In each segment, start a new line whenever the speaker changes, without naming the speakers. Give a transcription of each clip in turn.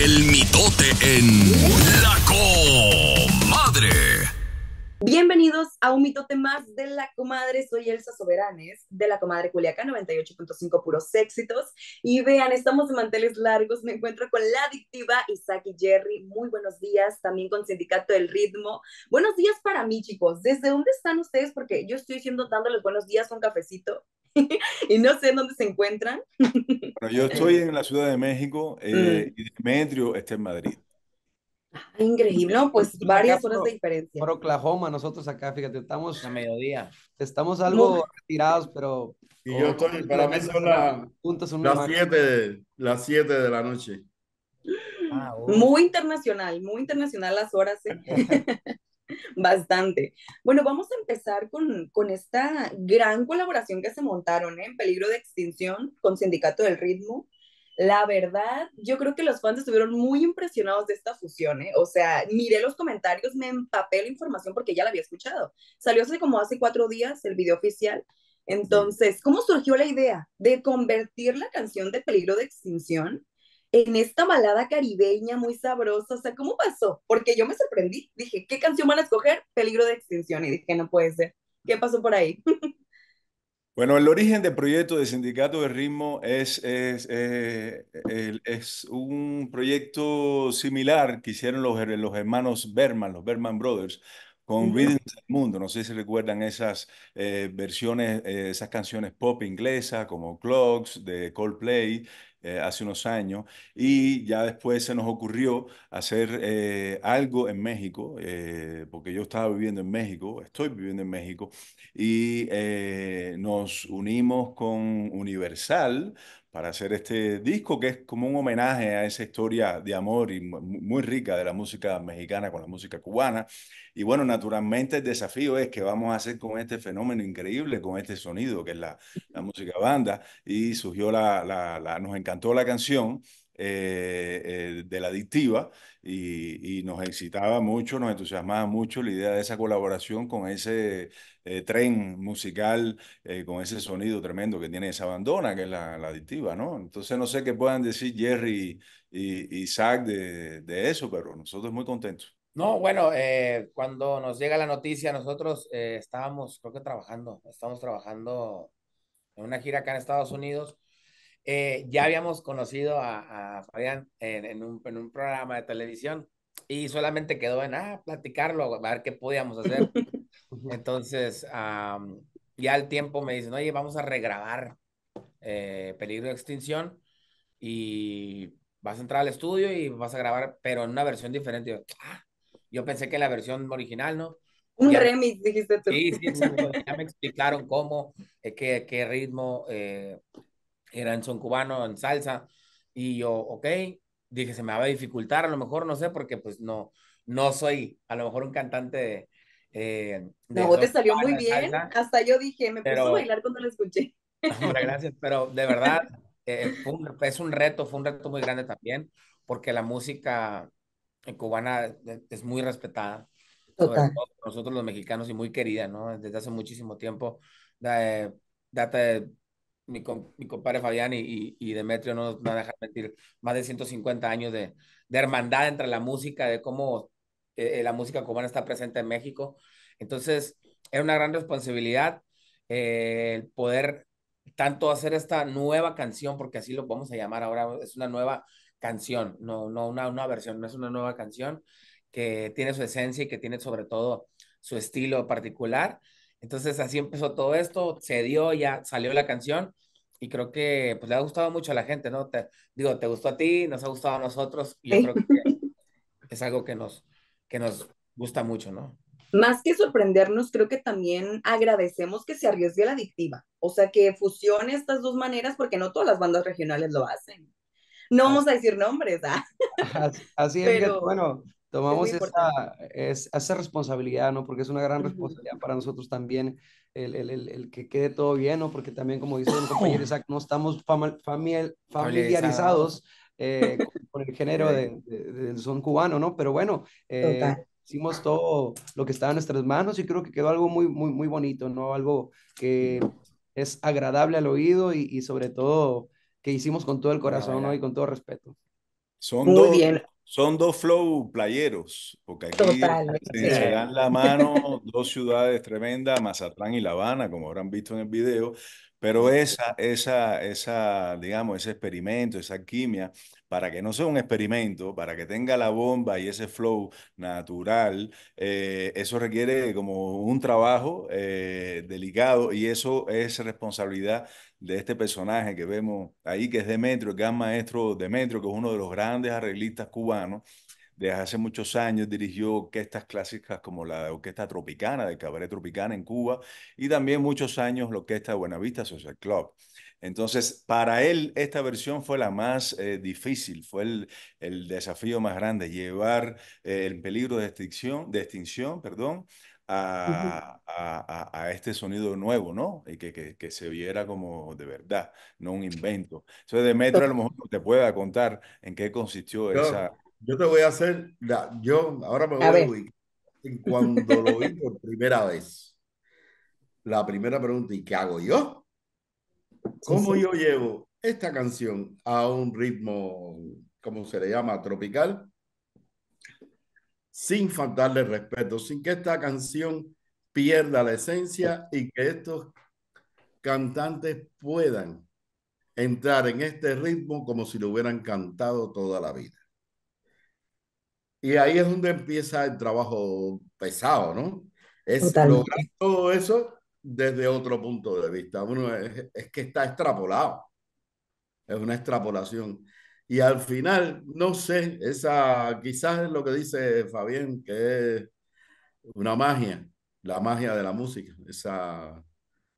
El mitote
en La Bienvenidos a un mitote más de la comadre. Soy Elsa Soberanes de la comadre Culiacán 98.5 Puros Éxitos. Y vean, estamos de manteles largos. Me encuentro con la adictiva Isaac y Jerry. Muy buenos días. También con Sindicato del Ritmo. Buenos días para mí, chicos. ¿Desde dónde están ustedes? Porque yo estoy siendo dándoles buenos días, un cafecito. y no sé dónde se encuentran.
yo estoy eh. en la Ciudad de México eh, mm. y Demetrio está en Madrid.
Increíble, Pues varias horas de diferencia. Por Oklahoma, nosotros acá, fíjate, estamos. A mediodía. Estamos algo retirados, pero. Y yo oh, estoy, para mí son las
7 las siete de la noche. Ah, oh.
Muy internacional, muy internacional las horas. ¿eh? Bastante. Bueno, vamos a empezar con, con esta gran colaboración que se montaron ¿eh? en peligro de extinción con Sindicato del Ritmo. La verdad, yo creo que los fans estuvieron muy impresionados de esta fusión, ¿eh? O sea, miré los comentarios, me empapé la información porque ya la había escuchado. Salió hace como hace cuatro días el video oficial. Entonces, ¿cómo surgió la idea de convertir la canción de Peligro de Extinción en esta malada caribeña muy sabrosa? O sea, ¿cómo pasó? Porque yo me sorprendí. Dije, ¿qué canción van a escoger? Peligro de Extinción. Y dije, no puede ser. ¿Qué pasó por ahí?
Bueno, el origen del proyecto de Sindicato de Ritmo es, es, eh, es un proyecto similar que hicieron los, hermanos Berman, los Berman Brothers, con Reading del Mundo. No sé si recuerdan esas eh, versiones, eh, esas canciones pop inglesas como Clocks de Coldplay eh, hace unos años y ya después se nos ocurrió hacer eh, algo en México, eh, porque yo estaba viviendo en México, estoy viviendo en México, y nos unimos con Universal para hacer este disco que es como un homenaje a esa historia de amor y muy rica de la música mexicana con la música cubana. Y bueno, naturalmente el desafío es que vamos a hacer con este fenómeno increíble, con este sonido que es la, música banda. Y surgió la, nos encantó la canción eh, eh, de la adictiva y, nos excitaba mucho, nos entusiasmaba mucho la idea de esa colaboración con ese eh, tren musical, con ese sonido tremendo que tiene esa bandona, que es la, adictiva, ¿no? Entonces no sé qué puedan decir Jerry y, Zach de, eso, pero nosotros muy contentos.
No, bueno, cuando nos llega la noticia, nosotros estábamos, creo que trabajando, estamos trabajando en una gira acá en Estados Unidos eh, ya habíamos conocido a, Fabián en, un, programa de televisión y solamente quedó en ah, platicarlo, a ver qué podíamos hacer. Entonces, ya al tiempo me dicen, oye, vamos a regrabar eh, Peligro de Extinción y vas a entrar al estudio y vas a grabar, pero en una versión diferente. Ah, yo, pensé que la versión original, ¿no? Un remix, dijiste tú. Sí, sí, ya me explicaron cómo, eh, qué, qué, ritmo, en son cubano, en salsa, y yo, ok, dije, se me va a dificultar, a lo mejor, no sé, porque pues no, no soy a lo mejor un cantante eh, de... no, te salió muy bien,
hasta yo dije, me puse a bailar cuando lo escuché.
Hombre, gracias, pero de verdad, eh, es un reto, fue un reto muy grande también, porque la música cubana e, es muy respetada. nosotros los mexicanos y muy querida, ¿no? Desde hace muchísimo tiempo. de eh, data de mi, compadre Fabián y, Demetrio no nos van a dejar mentir, más de 150 años de, hermandad entre la música, de cómo eh, eh, la música cubana está presente en México. Entonces, era una gran responsabilidad eh, poder tanto hacer esta nueva canción, porque así lo vamos a llamar ahora, es una nueva canción, no, no una, una versión, es una nueva canción que tiene su esencia y que tiene sobre todo su estilo particular entonces así empezó todo esto, se dio, ya salió la canción y creo que pues le ha gustado mucho a la gente, ¿no? digo, te gustó a ti, nos ha gustado a nosotros y yo creo que es algo que nos, que nos gusta mucho, ¿no?
Más que sorprendernos, creo que también agradecemos que se arriesgue la adictiva, o sea, que fusione estas dos maneras porque no todas las bandas regionales lo hacen. No ah. vamos a decir nombres, ¿ah?
Así es, que, bueno, Tomamos esa, es, responsabilidad, ¿no? Porque es una gran responsabilidad para nosotros también el, que quede todo bien, ¿no? Porque también, como dice mi compañero no estamos familiarizados eh, con, el género del de, son cubano, ¿no? Pero bueno, eh, hicimos todo lo que estaba en nuestras manos y creo que quedó algo muy, muy, muy bonito, ¿no? Algo que es agradable al oído y, sobre todo que hicimos con todo el corazón, ¿no? Y con todo respeto.
muy bien. Son dos flow playeros, porque aquí se, dan la mano dos ciudades tremendas, Mazatlán y La Habana, como habrán visto en el video, pero esa, esa, esa, digamos, ese experimento, esa quimia, para que no sea un experimento, para que tenga la bomba y ese flow natural, eh, eso requiere como un trabajo eh, delicado y eso es responsabilidad de este personaje que vemos ahí, que es Demetrio, el gran maestro Demetrio, que es uno de los grandes arreglistas cubanos. Desde hace muchos años dirigió orquestas clásicas como la Orquesta Tropicana, del Cabaret Tropicana en Cuba, y también muchos años la Orquesta Buenavista Social Club. Entonces, para él esta versión fue la más eh, difícil, fue el, desafío más grande, llevar eh, el peligro de extinción, de extinción perdón, a, este sonido nuevo, ¿no? Y que, se viera como de verdad, no un invento. Entonces, Demetrio a lo mejor te pueda contar en qué consistió esa...
Yo te voy a hacer, yo ahora me voy a, a cuando lo vi por primera vez. La primera pregunta, ¿y qué hago yo? ¿Cómo yo llevo esta canción a un ritmo, ¿cómo se le llama? Tropical, sin faltarle respeto, sin que esta canción pierda la esencia y que estos cantantes puedan entrar en este ritmo como si lo hubieran cantado toda la vida. Y ahí es donde empieza el trabajo pesado, ¿no? Es lograr todo eso desde otro punto de vista. Uno es, que está extrapolado. Es una extrapolación. Y al final, no sé, esa quizás es lo que dice Fabián, que es una magia, la magia de la música, esa,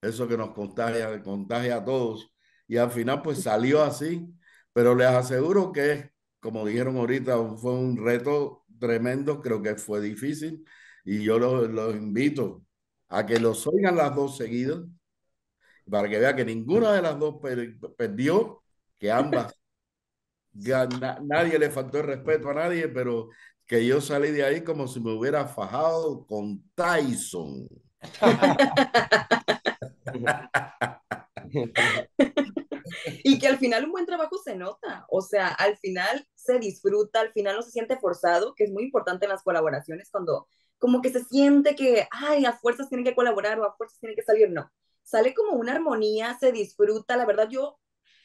eso que nos contagia, contagia a todos. Y al final, pues salió así, pero les aseguro que, como dijeron ahorita, fue un reto tremendo, creo que fue difícil. Y yo los, los invito a que los oigan las dos seguidas, para que vea que ninguna de las dos perdió, que ambas, nadie le faltó el respeto a nadie, pero que yo salí de ahí como si me hubiera fajado con Tyson.
y que al final un buen trabajo se nota, o sea, al final se disfruta, al final no se siente forzado, que es muy importante en las colaboraciones cuando como que se siente que, ay, a fuerzas tienen que colaborar o a fuerzas tienen que salir, no. Sale como una armonía, se disfruta, la verdad yo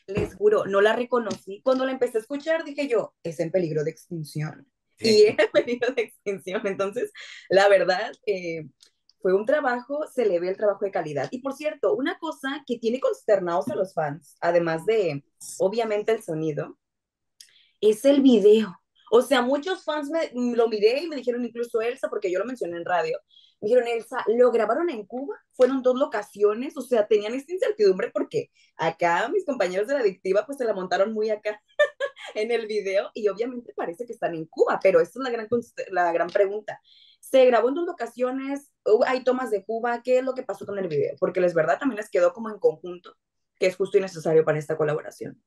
les juro, no la reconocí. Cuando la empecé a escuchar dije yo, es en peligro de extinción. Y es en peligro de extinción. Entonces, la verdad, eh, fue un trabajo, se le ve el trabajo de calidad. Y por cierto, una cosa que tiene consternados a los fans, además de, obviamente, el sonido, es el video. O sea, muchos fans me, mm, lo miré y me dijeron incluso Elsa, porque yo lo mencioné en radio. Me dijeron, Elsa, lo grabaron en Cuba, fueron dos locaciones, o sea, tenían esta incertidumbre porque acá mis compañeros de la adictiva pues se la montaron muy acá en el video y obviamente parece que están en Cuba, pero esta es la gran, la gran pregunta. Se grabó en dos locaciones, hay tomas de Cuba, ¿qué es lo que pasó con el video? Porque la verdad también les quedó como en conjunto, que es justo y necesario para esta colaboración.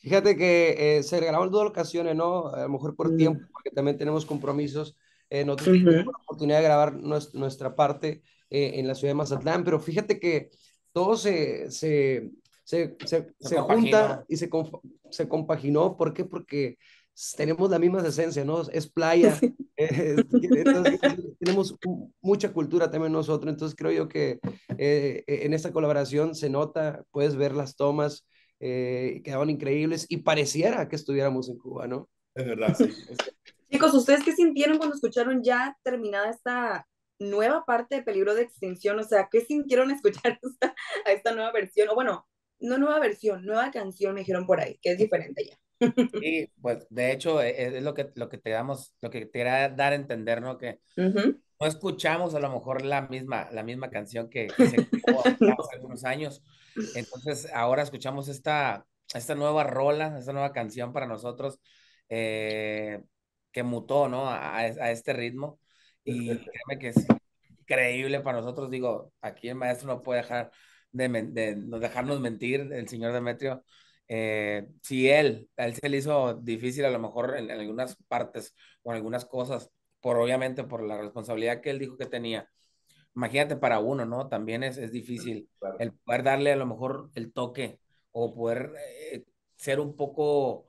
Fíjate que eh, se grabó en dos ocasiones, ¿no? A lo mejor por mm. tiempo, porque también tenemos compromisos. Eh, no tuvimos la oportunidad de grabar nuestra parte eh, en la ciudad de Mazatlán, pero fíjate que todo se, se, se, se, junta y se, se compaginó. ¿Por qué? Porque tenemos la misma esencia, ¿no? Es playa, eh, tenemos mucha cultura también nosotros, entonces creo yo que e-, en esta colaboración se nota, puedes ver las tomas, eh, quedaban increíbles y pareciera que estuviéramos en Cuba, ¿no? Es verdad, sí.
Chicos, ¿ustedes qué sintieron cuando escucharon ya terminada esta nueva parte de Peligro de Extinción? O sea, ¿qué sintieron escuchar esta, a esta nueva versión? O bueno, no nueva versión, nueva canción, me dijeron por ahí, que es diferente ya.
Sí, pues de hecho e, e, es, lo, que, lo que te damos, lo que te dar a entender, ¿no? Que no escuchamos a lo mejor la misma, la misma canción que, que se hace algunos años. Entonces, ahora escuchamos esta, esta nueva rola, esta nueva canción para nosotros eh, que mutó, ¿no? A, este ritmo. Y créeme que es increíble para nosotros. Digo, aquí el maestro no puede dejar de, dejarnos mentir, el señor Demetrio. Eh, si él, él se le hizo difícil a lo mejor en, en algunas partes o en algunas cosas, por obviamente por la responsabilidad que él dijo que tenía. Imagínate para uno, ¿no? También es, difícil el poder darle a lo mejor el toque o poder eh, ser un poco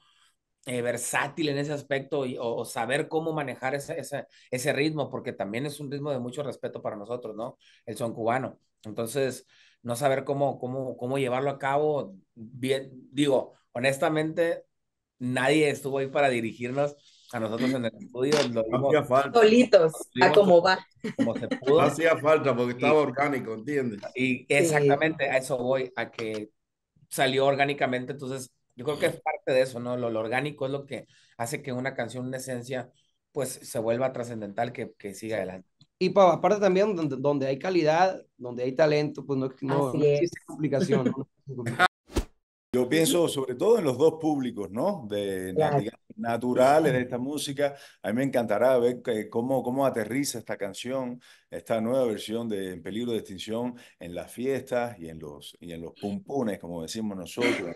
eh, versátil en ese aspecto o, saber cómo manejar ese ritmo, porque también es un ritmo de mucho respeto para nosotros, ¿no? El son cubano. Entonces, no saber cómo, cómo, cómo llevarlo a cabo, bien, digo, honestamente, nadie estuvo ahí para dirigirnos a nosotros en el estudio lo vimos falta. solitos, a como va. Como se pudo. Hacía falta porque estaba orgánico, ¿entiendes? Y exactamente a eso voy, a que salió orgánicamente, entonces yo creo que es parte de eso, ¿no? Lo, orgánico es lo que hace que una canción, una esencia, pues se vuelva trascendental, que, que siga adelante. Y para, aparte también, donde, donde, hay calidad, donde hay talento, pues no,
no, existe
complicación.
Yo pienso sobre todo en los dos públicos, ¿no? De, naturales de esta música. A mí me encantará ver cómo, cómo aterriza esta canción, esta nueva versión de En peligro de extinción en las fiestas y en los, y en los pumpunes, como decimos nosotros,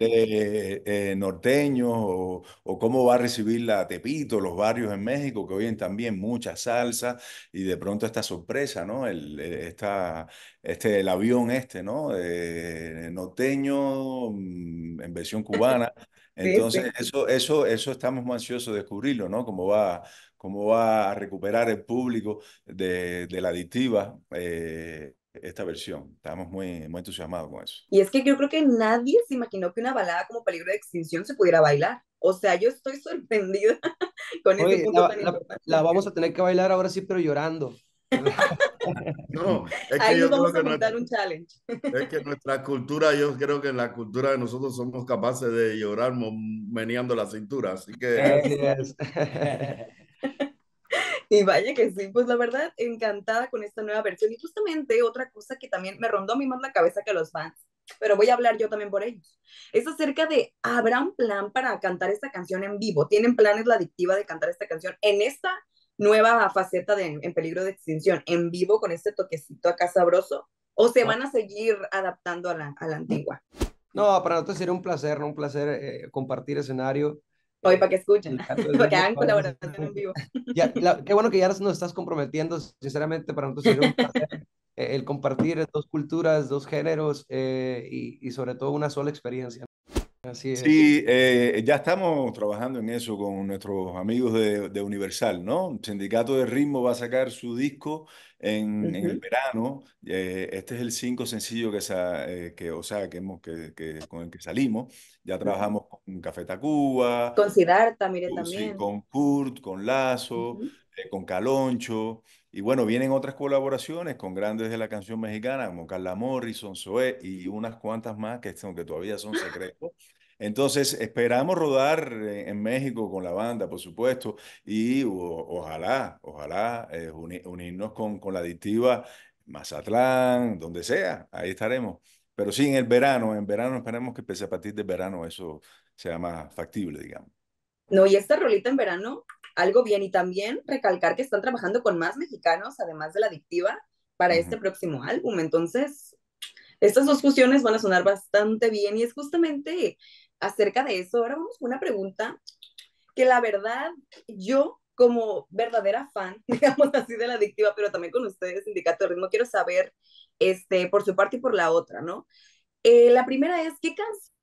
de, eh, norteños, o, o, cómo va a recibir la Tepito, los barrios en México, que oyen también mucha salsa, y de pronto esta sorpresa, ¿no? El, este, el avión este, ¿no? Eh, norteño mm, en versión cubana. Entonces, Eso, eso, eso estamos muy ansiosos de descubrirlo, ¿no? Cómo va, cómo va a recuperar el público de, de la adictiva eh, esta versión. Estamos muy, muy entusiasmados con eso.
Y es que yo creo que nadie se imaginó que una balada como Peligro de Extinción se pudiera bailar. O sea, yo estoy sorprendida
con este punto la, la vamos a tener que bailar ahora sí, pero llorando. No, es que Ahí nuestra, un challenge. Es que
nuestra cultura, yo creo que en la cultura de nosotros somos capaces de llorar meneando la cintura, así que...
Y vaya que sí, pues la verdad, encantada con esta nueva versión. Y justamente otra cosa que también me rondó a mí más la cabeza que los fans, pero voy a hablar yo también por ellos, es acerca de, ¿habrá un plan para cantar esta canción en vivo? ¿Tienen planes la adictiva de cantar esta canción en esta nueva faceta de En Peligro de Extinción, en vivo con este toquecito acá sabroso, o se ah. van a seguir adaptando a la, a la antigua?
No, para nosotros sería un placer, un placer eh, compartir escenario. Hoy para que escuchen, para que hagan colaboración en vivo. qué bueno que ya nos estás comprometiendo, sinceramente, para nosotros un placer eh, el compartir dos culturas, dos géneros eh, y, y sobre todo una sola experiencia. Sí,
eh, ya estamos trabajando en eso con nuestros amigos de, Universal, ¿no? Sindicato de Ritmo va a sacar su disco en, el verano. Eh, este es el cinco sencillo que, eh, que, o sea, que, hemos, que, con el que salimos. Ya trabajamos con Café Tacuba. Con
Sidarta, mire uh, también. con
Kurt, con Lazo, con Caloncho. Y bueno, vienen otras colaboraciones con grandes de la canción mexicana, como Carla Morrison, Zoé y unas cuantas más que, que todavía son secretos. Entonces, esperamos rodar eh, en México con la banda, por supuesto, y ojalá, ojalá eh, unirnos con, con la adictiva Mazatlán, donde sea, ahí estaremos. Pero sí, en el verano, en verano esperemos que pese a partir de verano eso sea más factible, digamos.
No, y esta rolita en verano algo bien y también recalcar que están trabajando con más mexicanos, además de la adictiva, para este próximo álbum. Entonces, estas dos fusiones van a sonar bastante bien y es justamente acerca de eso. Ahora vamos con una pregunta que la verdad yo como verdadera fan, digamos así, de la adictiva, pero también con ustedes, Sindicato de Ritmo, quiero saber, este, por su parte y por la otra, ¿no? Eh, la primera es, ¿qué canción?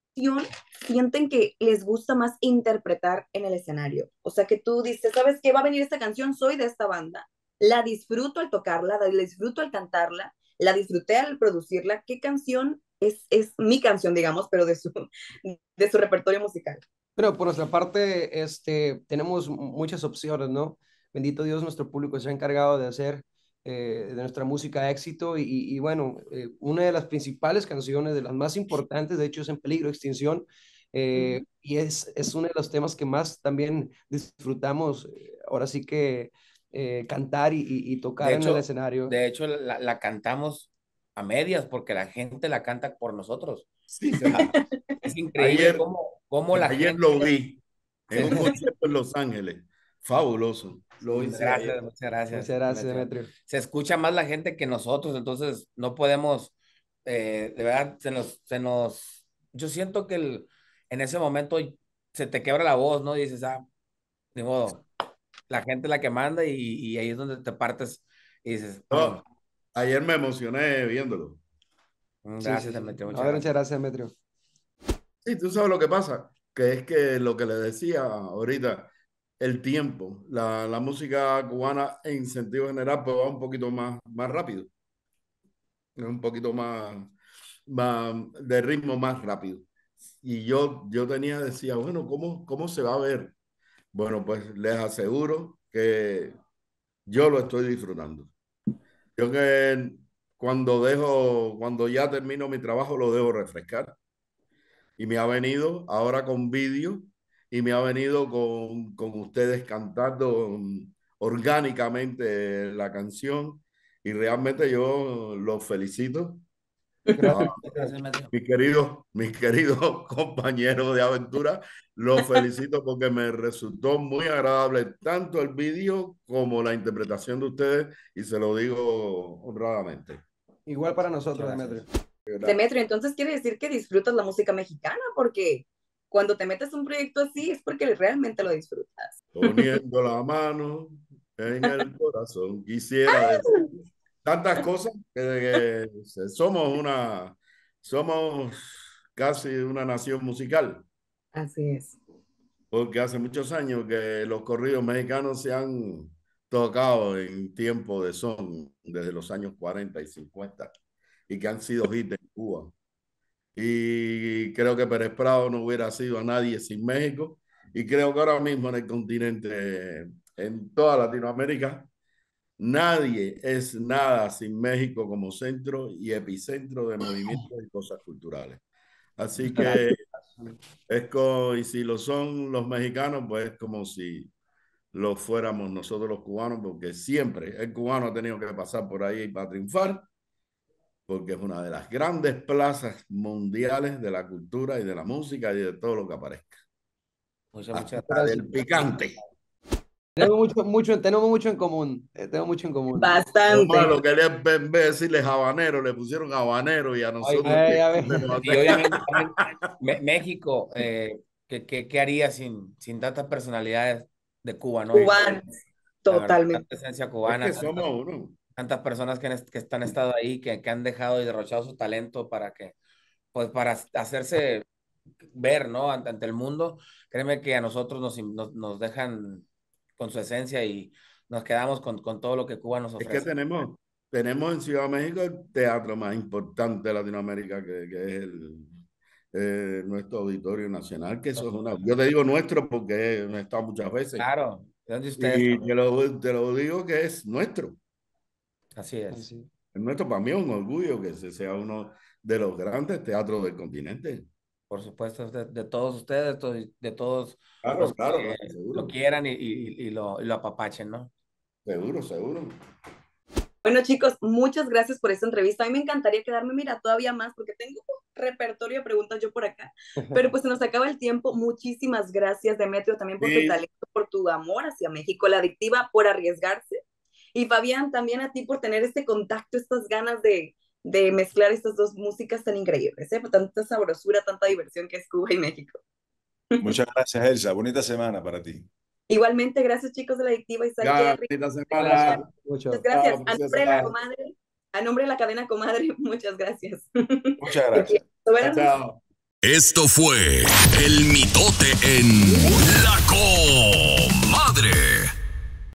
sienten que les gusta más interpretar en el escenario. O sea, que tú dices, ¿sabes qué? Va a venir esta canción, soy de esta banda. La disfruto al tocarla, la disfruto al cantarla, la disfruté al producirla. ¿Qué canción es, es mi canción, digamos, pero de su, de su repertorio musical?
Pero por nuestra parte, este, tenemos muchas opciones, ¿no? Bendito Dios, nuestro público se ha encargado de hacer eh, de nuestra música éxito. Y, bueno, eh, una de las principales canciones, de las más importantes, de hecho, es En Peligro de Extinción. Eh, y es, es uno de los temas que más también disfrutamos, ahora sí que cantar y, tocar en el escenario. De
hecho, la, cantamos a medias porque la gente la canta por nosotros. Sí, es increíble ayer, cómo,
cómo, ayer lo vi
en un concierto en Los Ángeles Fabuloso. Lo muchas, gracias, muchas gracias, muchas gracias.
Se escucha más la gente que nosotros, entonces no podemos, eh, de verdad, se nos, se nos, yo siento que el, en ese momento se te quebra la voz, ¿no? dices, ah, ni modo, la gente es la que manda y, ahí es donde te partes dices,
ayer me emocioné viéndolo. Mm, gracias, Demetrio. gracias. muchas
gracias, Demetrio. Sí, tú sabes lo que pasa,
que es que lo que le decía ahorita, el tiempo. La, música cubana en sentido general pues va un poquito más, más rápido. Un poquito más, de ritmo más rápido. Y yo, yo tenía, decía, bueno, ¿cómo, ¿cómo se va a ver? Bueno, pues les aseguro que yo lo estoy disfrutando. Yo que cuando dejo, cuando ya termino mi trabajo, lo debo refrescar. Y me ha venido ahora con vídeo y me ha venido con, con ustedes cantando orgánicamente la canción y realmente yo los felicito. Ah, mis queridos, mis queridos compañeros de aventura, los felicito porque me resultó muy agradable tanto el vídeo como la interpretación de ustedes y se lo digo honradamente.
Igual para nosotros, Demetrio. Demetrio,
entonces quiere decir que disfrutas la música mexicana porque cuando te metes un proyecto así es porque realmente lo disfrutas.
Poniendo la mano en el corazón, quisiera decir tantas cosas que, somos una, somos casi una nación musical.
Así es.
Porque hace muchos años que los corridos mexicanos se han tocado en tiempo de son desde los años 40 y 50 y que han sido hits en Cuba y creo que Pérez Prado no hubiera sido a nadie sin México y creo que ahora mismo en el continente, en toda Latinoamérica, nadie es nada sin México como centro y epicentro de movimientos y cosas culturales. Así que y si lo son los mexicanos, pues es como si lo fuéramos nosotros los cubanos, porque siempre el cubano ha tenido que pasar por ahí para triunfar porque es una de las grandes plazas mundiales de la cultura y de la música y de todo lo que aparezca. Muchas, del picante.
Tenemos mucho, mucho, tenemos mucho en común. Eh, Tengo mucho en común. Bastante.
Lo que le, en vez de habanero, le pusieron habanero y a nosotros. y obviamente,
México, eh, ¿qué, qué, qué haría sin, sin tantas personalidades de Cuba, no? totalmente. La cubana. que somos uno tantas personas que, que estado ahí, que, que, han dejado y derrochado su talento para que, pues para hacerse ver, ¿no? Ante, el mundo, créeme que a nosotros nos, nos, dejan con su esencia y nos quedamos con, con todo lo que Cuba nos ofrece. Es que
tenemos, tenemos en Ciudad de México el teatro más importante de Latinoamérica, que, que es eh, nuestro Auditorio Nacional, que eso es una... Yo te digo nuestro porque he estado muchas veces. Claro. y te lo, te lo digo que es nuestro. Así es. nuestro para mí es un orgullo que se sea uno de los grandes
teatros del continente. Por supuesto, de, todos ustedes, de todos claro, los claro, que lo quieran y, lo, apapachen, ¿no? Seguro, seguro. Bueno, chicos, muchas
gracias por esta entrevista. A mí me encantaría quedarme, mira, todavía más, porque tengo un repertorio de preguntas yo por acá. Pero pues se nos acaba el tiempo. Muchísimas gracias, Demetrio, también por tu talento, por tu amor hacia México, la adictiva, por arriesgarse y Fabián, también a ti por tener este contacto, estas ganas de, mezclar estas dos músicas tan increíbles, ¿eh? tanta sabrosura, tanta diversión que es Cuba y México.
Muchas gracias, Elsa. Bonita semana para ti.
Igualmente, gracias chicos de la Adictiva y Jerry.
Muchas gracias. a nombre de la
comadre, a nombre de la cadena comadre, muchas gracias.
Muchas
gracias. Esto fue el mitote en La Comadre.